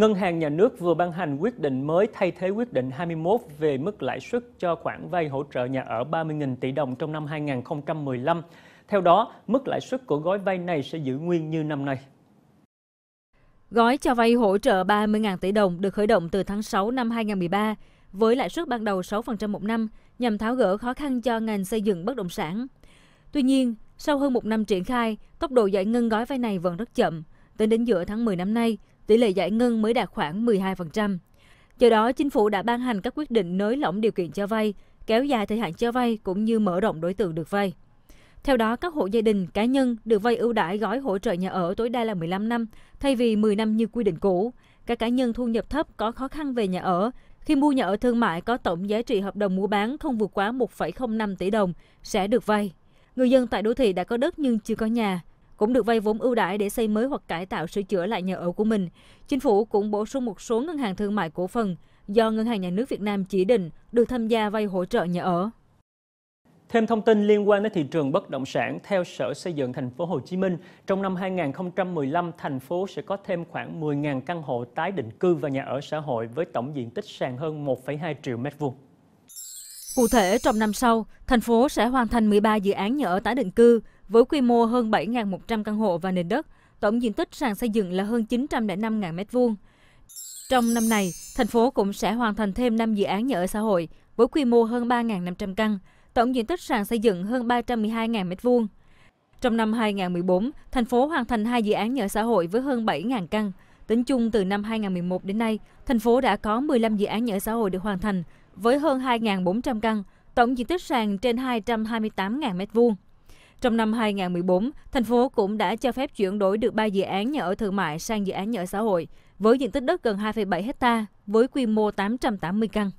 Ngân hàng nhà nước vừa ban hành quyết định mới thay thế quyết định 21 về mức lãi suất cho khoản vay hỗ trợ nhà ở 30.000 tỷ đồng trong năm 2015. Theo đó, mức lãi suất của gói vay này sẽ giữ nguyên như năm nay. Gói cho vay hỗ trợ 30.000 tỷ đồng được khởi động từ tháng 6 năm 2013 với lãi suất ban đầu 6% một năm nhằm tháo gỡ khó khăn cho ngành xây dựng bất động sản. Tuy nhiên, sau hơn một năm triển khai, tốc độ giải ngân gói vay này vẫn rất chậm. Tính đến giữa tháng 10 năm nay, tỷ lệ giải ngân mới đạt khoảng 12%. Do đó, chính phủ đã ban hành các quyết định nới lỏng điều kiện cho vay, kéo dài thời hạn cho vay cũng như mở rộng đối tượng được vay. Theo đó, các hộ gia đình, cá nhân được vay ưu đãi gói hỗ trợ nhà ở tối đa là 15 năm thay vì 10 năm như quy định cũ. Các cá nhân thu nhập thấp có khó khăn về nhà ở khi mua nhà ở thương mại có tổng giá trị hợp đồng mua bán không vượt quá 1,05 tỷ đồng sẽ được vay. Người dân tại đô thị đã có đất nhưng chưa có nhà, cũng được vay vốn ưu đãi để xây mới hoặc cải tạo sửa chữa lại nhà ở của mình. Chính phủ cũng bổ sung một số ngân hàng thương mại cổ phần do Ngân hàng Nhà nước Việt Nam chỉ định được tham gia vay hỗ trợ nhà ở. Thêm thông tin liên quan đến thị trường bất động sản theo Sở Xây dựng thành phố Hồ Chí Minh, trong năm 2015 thành phố sẽ có thêm khoảng 10.000 căn hộ tái định cư và nhà ở xã hội với tổng diện tích sàn hơn 1,2 triệu mét vuông. Cụ thể, trong năm sau, thành phố sẽ hoàn thành 13 dự án nhà ở tái định cư với quy mô hơn 7.100 căn hộ và nền đất, tổng diện tích sàn xây dựng là hơn 905.000 m2. Trong năm này, thành phố cũng sẽ hoàn thành thêm 5 dự án nhà ở xã hội với quy mô hơn 3.500 căn, tổng diện tích sàn xây dựng hơn 312.000 m2. Trong năm 2014, thành phố hoàn thành hai dự án nhà ở xã hội với hơn 7.000 căn. Tính chung từ năm 2011 đến nay, thành phố đã có 15 dự án nhà ở xã hội được hoàn thành với hơn 2.400 căn, tổng diện tích sàn trên 228.000 m2. Trong năm 2014, thành phố cũng đã cho phép chuyển đổi được 3 dự án nhà ở thương mại sang dự án nhà ở xã hội, với diện tích đất gần 2,7 hecta với quy mô 880 căn.